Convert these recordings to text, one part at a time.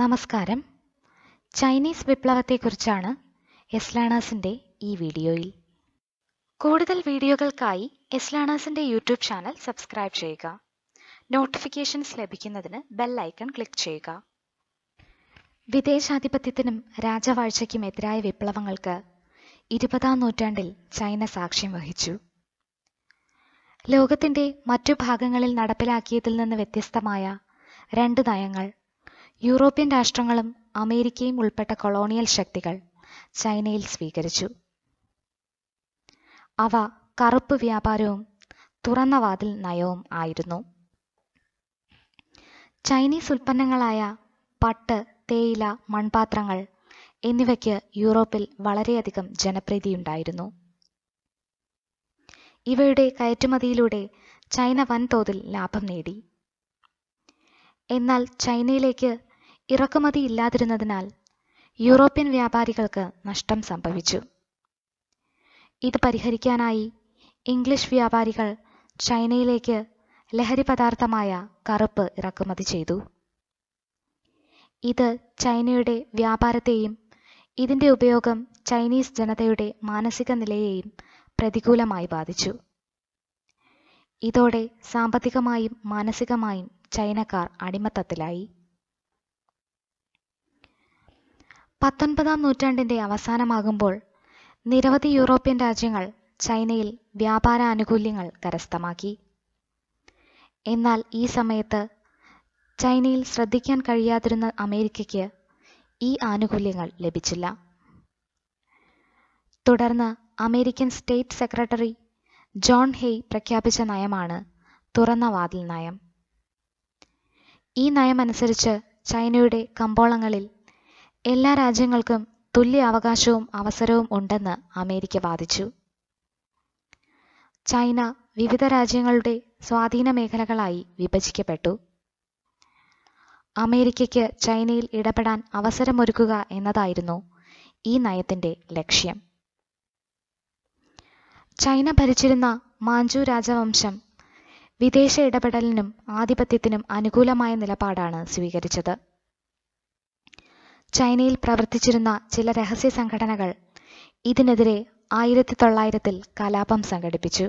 നമസ്കാരം ചൈനീസ് വിപ്ലവത്തെക്കുറിച്ചാണ് എസ്ലാണേഴ്സിൻ്റെ ഈ വീഡിയോയിൽ കൂടുതൽ വീഡിയോകൾക്കായി എസ്ലാണേഴ്സിൻ്റെ യൂട്യൂബ് ചാനൽ സബ്സ്ക്രൈബ് ചെയ്യുക നോട്ടിഫിക്കേഷൻസ് ലഭിക്കുന്നതിന് ബെൽ ഐക്കൺ ക്ലിക്ക് ചെയ്യുക വിദേശാധിപത്യത്തിനും രാജവാഴ്ചയ്ക്കും എതിരായ വിപ്ലവങ്ങൾക്ക് ഇരുപതാം നൂറ്റാണ്ടിൽ ചൈന സാക്ഷ്യം വഹിച്ചു ലോകത്തിൻ്റെ മറ്റു ഭാഗങ്ങളിൽ നടപ്പിലാക്കിയതിൽ നിന്ന് വ്യത്യസ്തമായ രണ്ട് നയങ്ങൾ യൂറോപ്യൻ രാഷ്ട്രങ്ങളും അമേരിക്കയും ഉൾപ്പെട്ട കൊളോണിയൽ ശക്തികൾ ചൈനയിൽ സ്വീകരിച്ചു അവ കറുപ്പ് വ്യാപാരവും തുറന്ന വാതിൽ നയവും ആയിരുന്നു ചൈനീസ് ഉൽപ്പന്നങ്ങളായ പട്ട് തേയില മൺപാത്രങ്ങൾ എന്നിവയ്ക്ക് യൂറോപ്പിൽ വളരെയധികം ജനപ്രീതിയുണ്ടായിരുന്നു ഇവയുടെ കയറ്റുമതിയിലൂടെ ചൈന വൻതോതിൽ ലാഭം നേടി എന്നാൽ ചൈനയിലേക്ക് ഇറക്കുമതി ഇല്ലാതിരുന്നതിനാൽ യൂറോപ്യൻ വ്യാപാരികൾക്ക് നഷ്ടം സംഭവിച്ചു ഇത് പരിഹരിക്കാനായി ഇംഗ്ലീഷ് വ്യാപാരികൾ ചൈനയിലേക്ക് ലഹരി പദാർത്ഥമായ കറുപ്പ് ഇറക്കുമതി ചെയ്തു ഇത് ചൈനയുടെ വ്യാപാരത്തെയും ഇതിൻ്റെ ഉപയോഗം ചൈനീസ് ജനതയുടെ മാനസിക നിലയെയും പ്രതികൂലമായി ബാധിച്ചു ഇതോടെ സാമ്പത്തികമായും മാനസികമായും ചൈനക്കാർ അടിമത്തത്തിലായി പത്തൊൻപതാം നൂറ്റാണ്ടിന്റെ അവസാനമാകുമ്പോൾ നിരവധി യൂറോപ്യൻ രാജ്യങ്ങൾ ചൈനയിൽ വ്യാപാര ആനുകൂല്യങ്ങൾ കരസ്ഥമാക്കി എന്നാൽ ഈ സമയത്ത് ചൈനയിൽ ശ്രദ്ധിക്കാൻ കഴിയാതിരുന്ന അമേരിക്കയ്ക്ക് ഈ ആനുകൂല്യങ്ങൾ ലഭിച്ചില്ല തുടർന്ന് American state secretary John Hay പ്രഖ്യാപിച്ച നയമാണ് തുറന്ന വാതിൽ നയം ഈ നയമനുസരിച്ച് ചൈനയുടെ കമ്പോളങ്ങളിൽ എല്ലാ രാജ്യങ്ങൾക്കും തുല്യ അവകാശവും അവസരവും ഉണ്ടെന്ന് അമേരിക്ക വാദിച്ചു ചൈന വിവിധ രാജ്യങ്ങളുടെ സ്വാധീന മേഖലകളായി വിഭജിക്കപ്പെട്ടു അമേരിക്കയ്ക്ക് ചൈനയിൽ ഇടപെടാൻ അവസരമൊരുക്കുക എന്നതായിരുന്നു ഈ നയത്തിൻ്റെ ലക്ഷ്യം ചൈന ഭരിച്ചിരുന്ന മാഞ്ചു രാജവംശം വിദേശ ഇടപെടലിനും ആധിപത്യത്തിനും അനുകൂലമായ നിലപാടാണ് സ്വീകരിച്ചത് ചൈനയിൽ പ്രവർത്തിച്ചിരുന്ന ചില രഹസ്യ സംഘടനകൾ ഇതിനെതിരെ ആയിരത്തി തൊള്ളായിരത്തിൽ കലാപം സംഘടിപ്പിച്ചു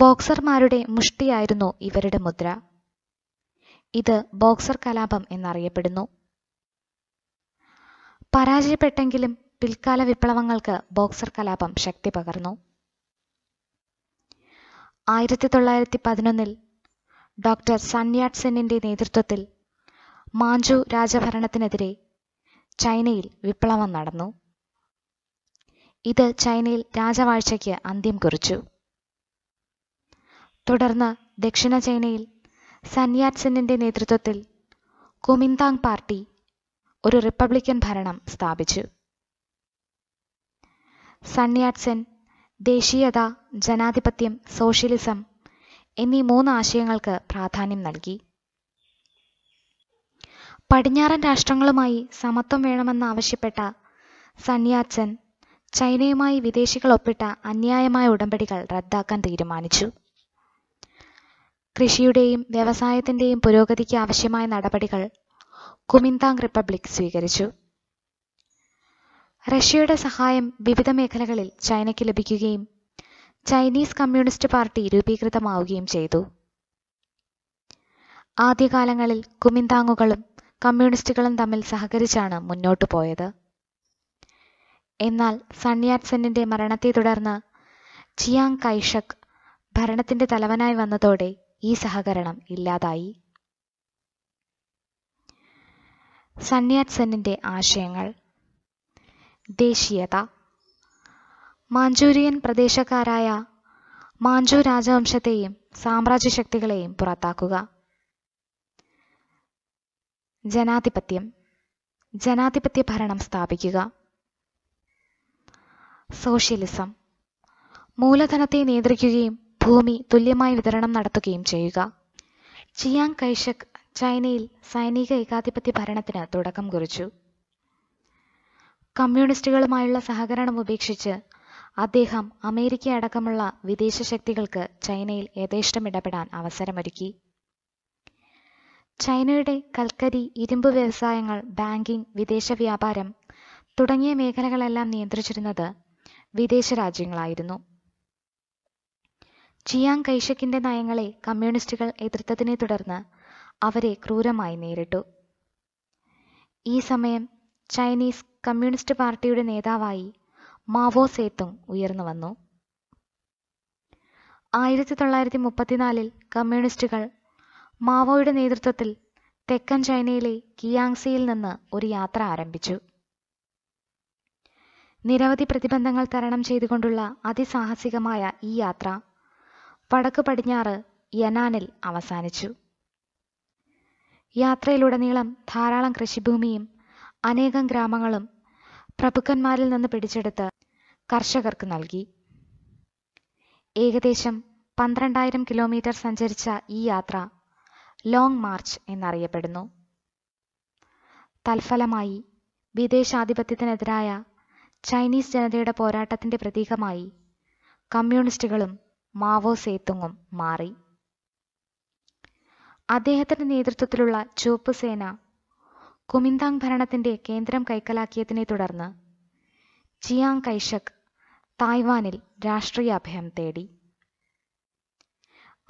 ബോക്സർമാരുടെ മുഷ്ടിയായിരുന്നു ഇവരുടെ മുദ്ര ഇത് ബോക്സർ കലാപം എന്നറിയപ്പെടുന്നു പരാജയപ്പെട്ടെങ്കിലും പിൽക്കാല വിപ്ലവങ്ങൾക്ക് ബോക്സർ കലാപം ശക്തി പകർന്നു ആയിരത്തി തൊള്ളായിരത്തി പതിനൊന്നിൽ ഡോക്ടർ സന്യാട് സെന്നിൻ്റെ നേതൃത്വത്തിൽ മാഞ്ചു രാജഭരണത്തിനെതിരെ ചൈനയിൽ വിപ്ലവം നടന്നു ഇത് ചൈനയിൽ രാജവാഴ്ചയ്ക്ക് അന്ത്യം കുറിച്ചു തുടർന്ന് ദക്ഷിണ ചൈനയിൽ സന്യാട് സെന്നിൻ്റെ നേതൃത്വത്തിൽ കുമിന്താങ് പാർട്ടി ഒരു റിപ്പബ്ലിക്കൻ ഭരണം സ്ഥാപിച്ചു സന്യാട് സെൻ ദേശീയത ജനാധിപത്യം സോഷ്യലിസം എന്നീ മൂന്ന് ആശയങ്ങൾക്ക് പ്രാധാന്യം നൽകി പടിഞ്ഞാറൻ രാഷ്ട്രങ്ങളുമായി സമത്വം വേണമെന്നാവശ്യപ്പെട്ട സന്യാച്ചൻ ചൈനയുമായി വിദേശികൾ ഒപ്പിട്ട അന്യായമായ ഉടമ്പടികൾ റദ്ദാക്കാൻ തീരുമാനിച്ചു കൃഷിയുടെയും വ്യവസായത്തിന്റെയും പുരോഗതിക്ക് ആവശ്യമായ നടപടികൾ കുമിന്താങ് റിപ്പബ്ലിക് സ്വീകരിച്ചു റഷ്യയുടെ സഹായം വിവിധ മേഖലകളിൽ ചൈനയ്ക്ക് ലഭിക്കുകയും ചൈനീസ് കമ്മ്യൂണിസ്റ്റ് പാർട്ടി രൂപീകൃതമാവുകയും ചെയ്തു ആദ്യകാലങ്ങളിൽ കുമിന്താങ്ങുകളും കമ്മ്യൂണിസ്റ്റുകളും തമ്മിൽ സഹകരിച്ചാണ് മുന്നോട്ട് പോയത് എന്നാൽ സണ്യാത്സെന്നിൻ്റെ മരണത്തെ തുടർന്ന് ചിയാങ് കൈഷക് ഭരണത്തിന്റെ തലവനായി വന്നതോടെ ഈ സഹകരണം ഇല്ലാതായി സണ്യാത്സെന്നിൻ്റെ ആശയങ്ങൾ ദേശീയത മാഞ്ചൂരിയൻ പ്രദേശക്കാരായ മാഞ്ചു രാജവംശത്തെയും ശക്തികളെയും പുറത്താക്കുക ജനാധിപത്യം ജനാധിപത്യ ഭരണം സ്ഥാപിക്കുക സോഷ്യലിസം മൂലധനത്തെ നിയന്ത്രിക്കുകയും ഭൂമി തുല്യമായി വിതരണം നടത്തുകയും ചെയ്യുക ചിയാങ് കൈഷക് ചൈനയിൽ സൈനിക ഏകാധിപത്യ ഭരണത്തിന് തുടക്കം കുറിച്ചു കമ്മ്യൂണിസ്റ്റുകളുമായുള്ള സഹകരണം ഉപേക്ഷിച്ച് അദ്ദേഹം അമേരിക്ക അടക്കമുള്ള വിദേശ ശക്തികൾക്ക് ചൈനയിൽ യഥേഷ്ടം ഇടപെടാൻ അവസരമൊരുക്കി ചൈനയുടെ കൽക്കരി ഇരുമ്പ് വ്യവസായങ്ങൾ ബാങ്കിംഗ് വിദേശ വ്യാപാരം തുടങ്ങിയ മേഖലകളെല്ലാം നിയന്ത്രിച്ചിരുന്നത് വിദേശ രാജ്യങ്ങളായിരുന്നു ചിയാങ് കൈഷക്കിന്റെ നയങ്ങളെ കമ്മ്യൂണിസ്റ്റുകൾ എതിർത്തതിനെ തുടർന്ന് അവരെ ക്രൂരമായി നേരിട്ടു ഈ സമയം ചൈനീസ് കമ്മ്യൂണിസ്റ്റ് പാർട്ടിയുടെ നേതാവായി മാവോ സേത്തും ഉയർന്നു വന്നു ആയിരത്തി തൊള്ളായിരത്തി മുപ്പത്തിനാലിൽ കമ്മ്യൂണിസ്റ്റുകൾ മാവോയുടെ നേതൃത്വത്തിൽ തെക്കൻ ചൈനയിലെ കിയാങ്സിയിൽ നിന്ന് ഒരു യാത്ര ആരംഭിച്ചു നിരവധി പ്രതിബന്ധങ്ങൾ തരണം ചെയ്തുകൊണ്ടുള്ള അതിസാഹസികമായ ഈ യാത്ര വടക്ക് പടിഞ്ഞാറ് യനാനിൽ അവസാനിച്ചു യാത്രയിലുടനീളം ധാരാളം കൃഷിഭൂമിയും അനേകം ഗ്രാമങ്ങളും പ്രഭുക്കന്മാരിൽ നിന്ന് പിടിച്ചെടുത്ത് കർഷകർക്ക് നൽകി ഏകദേശം പന്ത്രണ്ടായിരം കിലോമീറ്റർ സഞ്ചരിച്ച ഈ യാത്ര ലോങ് മാർച്ച് എന്നറിയപ്പെടുന്നു തൽഫലമായി വിദേശാധിപത്യത്തിനെതിരായ ചൈനീസ് ജനതയുടെ പോരാട്ടത്തിന്റെ പ്രതീകമായി കമ്മ്യൂണിസ്റ്റുകളും മാവോ സേത്തുങ്ങും മാറി അദ്ദേഹത്തിന്റെ നേതൃത്വത്തിലുള്ള ചുവപ്പ് സേന കുമിന്താങ് ഭരണത്തിന്റെ കേന്ദ്രം കൈക്കലാക്കിയതിനെ തുടർന്ന് ചിയാങ് കൈഷക് തായ്വാനിൽ രാഷ്ട്രീയ അഭയം തേടി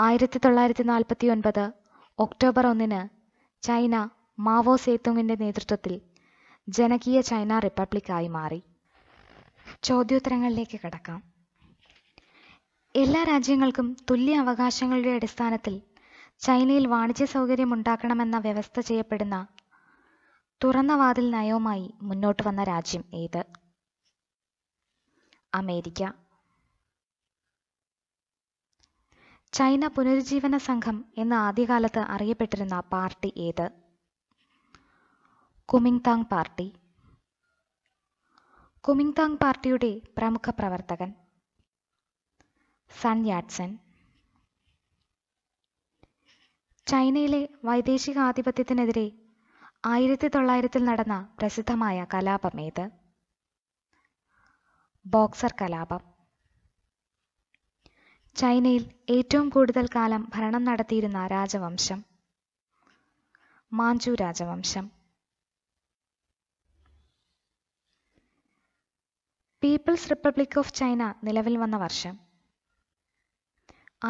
ആയിരത്തി തൊള്ളായിരത്തി നാൽപ്പത്തി ഒൻപത് ഒക്ടോബർ ഒന്നിന് ചൈന മാവോ സേത്തുങ്ങിന്റെ നേതൃത്വത്തിൽ ജനകീയ ചൈന റിപ്പബ്ലിക്കായി മാറി ചോദ്യോത്തരങ്ങളിലേക്ക് കടക്കാം എല്ലാ രാജ്യങ്ങൾക്കും തുല്യ അവകാശങ്ങളുടെ അടിസ്ഥാനത്തിൽ ചൈനയിൽ വാണിജ്യ സൗകര്യം ഉണ്ടാക്കണമെന്ന വ്യവസ്ഥ ചെയ്യപ്പെടുന്ന തുറന്ന വാതിൽ നയവുമായി മുന്നോട്ട് വന്ന രാജ്യം ഏത് അമേരിക്ക ചൈന പുനരുജ്ജീവന സംഘം എന്ന ആദ്യകാലത്ത് അറിയപ്പെട്ടിരുന്ന പാർട്ടി ഏത് താങ് പാർട്ടി താങ് പാർട്ടിയുടെ പ്രമുഖ പ്രവർത്തകൻ സൺ യാറ്റ്സൻ ചൈനയിലെ വൈദേശികാധിപത്യത്തിനെതിരെ ആയിരത്തി തൊള്ളായിരത്തിൽ നടന്ന പ്രസിദ്ധമായ കലാപം ഏത് ബോക്സർ കലാപം ചൈനയിൽ ഏറ്റവും കൂടുതൽ കാലം ഭരണം നടത്തിയിരുന്ന രാജവംശം മാഞ്ചു രാജവംശം പീപ്പിൾസ് റിപ്പബ്ലിക് ഓഫ് ചൈന നിലവിൽ വന്ന വർഷം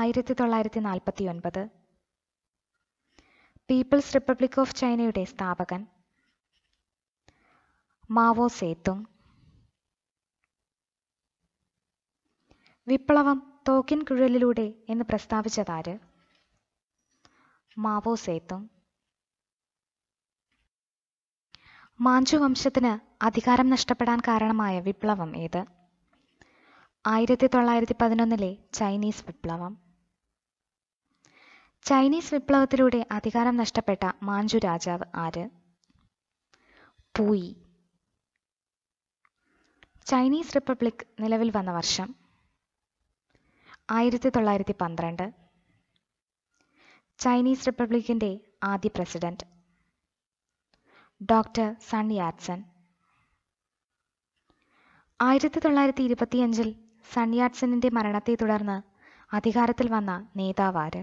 ആയിരത്തി തൊള്ളായിരത്തി നാൽപ്പത്തി ഒൻപത് പീപ്പിൾസ് റിപ്പബ്ലിക് ഓഫ് ചൈനയുടെ സ്ഥാപകൻ മാവോ സേത്തുങ് വിപ്ലവം തോക്കിൻ കുഴലിലൂടെ എന്ന് പ്രസ്താവിച്ചതാര് മാവോ സേത്തുങ് മാഞ്ചു വംശത്തിന് അധികാരം നഷ്ടപ്പെടാൻ കാരണമായ വിപ്ലവം ഏത് ആയിരത്തി തൊള്ളായിരത്തി പതിനൊന്നിലെ ചൈനീസ് വിപ്ലവം ചൈനീസ് വിപ്ലവത്തിലൂടെ അധികാരം നഷ്ടപ്പെട്ട മാഞ്ചു രാജാവ് ആര് പൂയി ചൈനീസ് റിപ്പബ്ലിക് നിലവിൽ വന്ന വർഷം ആയിരത്തി തൊള്ളായിരത്തി പന്ത്രണ്ട് ചൈനീസ് റിപ്പബ്ലിക്കിൻ്റെ ആദ്യ പ്രസിഡന്റ് ഡോക്ടർ സൺ യാറ്റ്സൺ ആയിരത്തി തൊള്ളായിരത്തി ഇരുപത്തിയഞ്ചിൽ സൺ യാറ്റ്സണിൻ്റെ മരണത്തെ തുടർന്ന് അധികാരത്തിൽ വന്ന നേതാവാര്